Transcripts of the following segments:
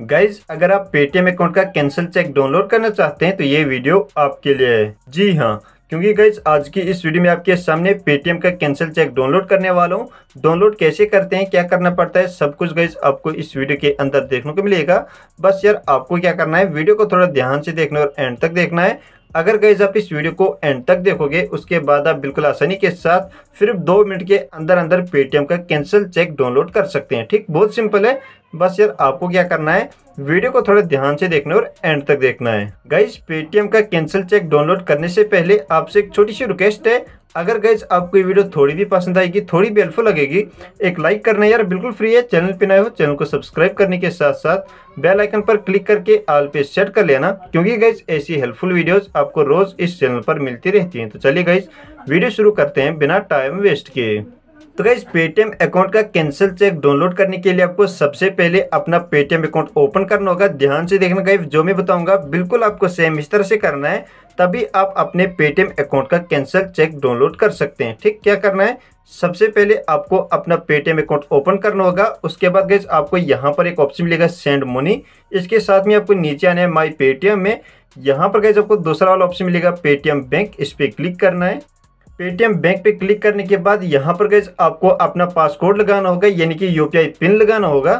guys अगर आप Paytm account का कैंसिल चेक डाउनलोड करना चाहते हैं तो ये वीडियो आपके लिए है जी हाँ क्योंकि गाइज आज की इस वीडियो में आपके सामने पेटीएम का कैंसिल चेक डाउनलोड करने वाला हूँ डाउनलोड कैसे करते हैं क्या करना पड़ता है सब कुछ गाइज आपको इस वीडियो के अंदर देखने को मिलेगा बस यार आपको क्या करना है वीडियो को थोड़ा ध्यान से देखना और एंड तक देखना है अगर गैज आप इस वीडियो को एंड तक देखोगे उसके बाद आप बिल्कुल आसानी के साथ सिर्फ दो मिनट के अंदर अंदर पेटीएम का कैंसिल चेक डाउनलोड कर सकते हैं ठीक बहुत सिंपल है बस यार आपको क्या करना है वीडियो को थोड़ा ध्यान से देखना और एंड तक देखना है गाइज पेटीएम का कैंसिल चेक डाउनलोड करने से पहले आपसे एक छोटी सी रिक्वेस्ट है अगर गैस आपको ये वीडियो थोड़ी भी पसंद आएगी थोड़ी भी हेल्पफुल लगेगी एक लाइक करना यार बिल्कुल फ्री है चैनल पे नए हो चैनल को सब्सक्राइब करने के साथ साथ बेल आइकन पर क्लिक करके आल पे सेट कर लेना क्योंकि गैस ऐसी हेल्पफुल वीडियोस आपको रोज इस चैनल पर मिलती रहती हैं तो चलिए गैस वीडियो शुरू करते हैं बिना टाइम वेस्ट किए तो गाइज पेटीएम अकाउंट का कैंसिल चेक डाउनलोड करने के लिए आपको सबसे पहले अपना पेटीएम अकाउंट ओपन करना होगा ध्यान से देखना गाइज जो मैं बताऊंगा बिल्कुल आपको सेम इस तरह से करना है तभी आप अपने पेटीएम अकाउंट का कैंसिल चेक डाउनलोड कर सकते हैं ठीक क्या करना है सबसे पहले आपको अपना पेटीएम अकाउंट ओपन करना होगा उसके बाद गैस आपको यहाँ पर एक ऑप्शन मिलेगा सेंड मनी इसके साथ में आपको नीचे आना है माई पेटीएम में यहाँ पर गैस आपको दूसरा वाला ऑप्शन मिलेगा पेटीएम बैंक इस पर क्लिक करना है पेटीएम बैंक पे क्लिक करने के बाद यहाँ पर गैस आपको अपना पासकोड लगाना होगा यानी कि यूपीआई पिन लगाना होगा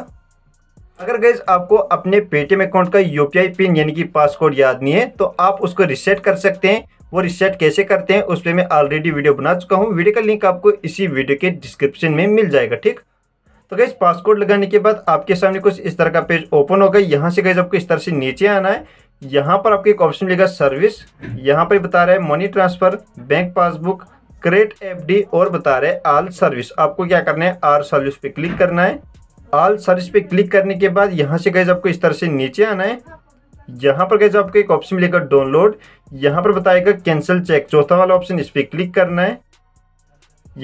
अगर गैस आपको अपने पेटीएम अकाउंट का यूपीआई पिन यानी कि पासकोड याद नहीं है तो आप उसको रिसेट कर सकते हैं वो रिसेट कैसे करते हैं उस पर मैं ऑलरेडी वीडियो बना चुका हूँ वीडियो का लिंक आपको इसी वीडियो के डिस्क्रिप्शन में मिल जाएगा ठीक तो गैस पासकोड लगाने के बाद आपके सामने कुछ इस तरह का पेज ओपन होगा यहाँ से गैस आपको इस तरह से नीचे आना है यहाँ पर आपको एक ऑप्शन मिलेगा सर्विस यहाँ पर बता रहे हैं money transfer bank passbook credit FD और बता रहे आल सर्विस आपको क्या करना है आर सर्विस पे क्लिक करना है आल सर्विस पे क्लिक करने के बाद यहाँ से गए आपको इस तरह से नीचे आना है यहाँ पर गए आपको एक ऑप्शन मिलेगा डाउनलोड यहाँ पर बताएगा कैंसिल चेक चौथा वाला ऑप्शन इस पर क्लिक करना है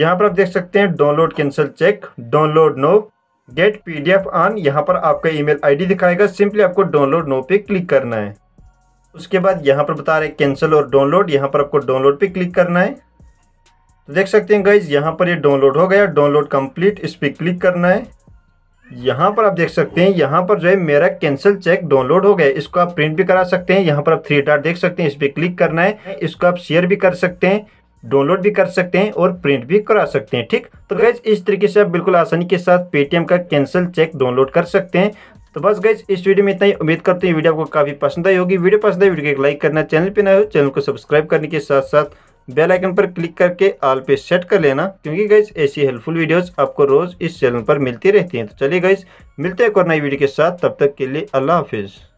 यहाँ पर आप देख सकते हैं download cancel check download no get PDF on यहाँ पर आपका ईमेल आईडी दिखाएगा सिंपली आपको डाउनलोड नो पे क्लिक करना है उसके बाद यहाँ पर बता रहे कैंसिल और डाउनलोड यहाँ पर आपको डाउनलोड पे क्लिक करना है तो देख सकते हैं गाइज यहाँ पर ये यह डाउनलोड हो गया डाउनलोड कंप्लीट इस पर क्लिक करना है यहाँ पर आप देख सकते हैं यहाँ पर जो है मेरा कैंसिल चेक डाउनलोड हो गया इसको आप प्रिंट भी करा सकते हैं यहाँ पर आप थ्री डाट देख सकते हैं इस पर क्लिक करना है इसको आप शेयर भी कर सकते हैं डाउनलोड भी कर सकते हैं और प्रिंट भी करा सकते हैं ठीक तो गैस इस तरीके से आप बिल्कुल आसानी के साथ पेटीएम का कैंसिल चेक डाउनलोड कर सकते हैं तो बस गई इस वीडियो में इतना ही उम्मीद करते हैं वीडियो आपको काफ़ी पसंद आई होगी वीडियो पसंद आई वीडियो को एक लाइक करना चैनल पर ना हो चैनल को सब्सक्राइब करने के साथ साथ बेल आइकन पर क्लिक करके आल पे सेट कर लेना क्योंकि गैस ऐसी हेल्पफुल वीडियोस आपको रोज़ इस चैनल पर मिलती रहती हैं तो चलिए गैस मिलते हैं एक और नई वीडियो के साथ तब तक के लिए अल्लाह हाफिज़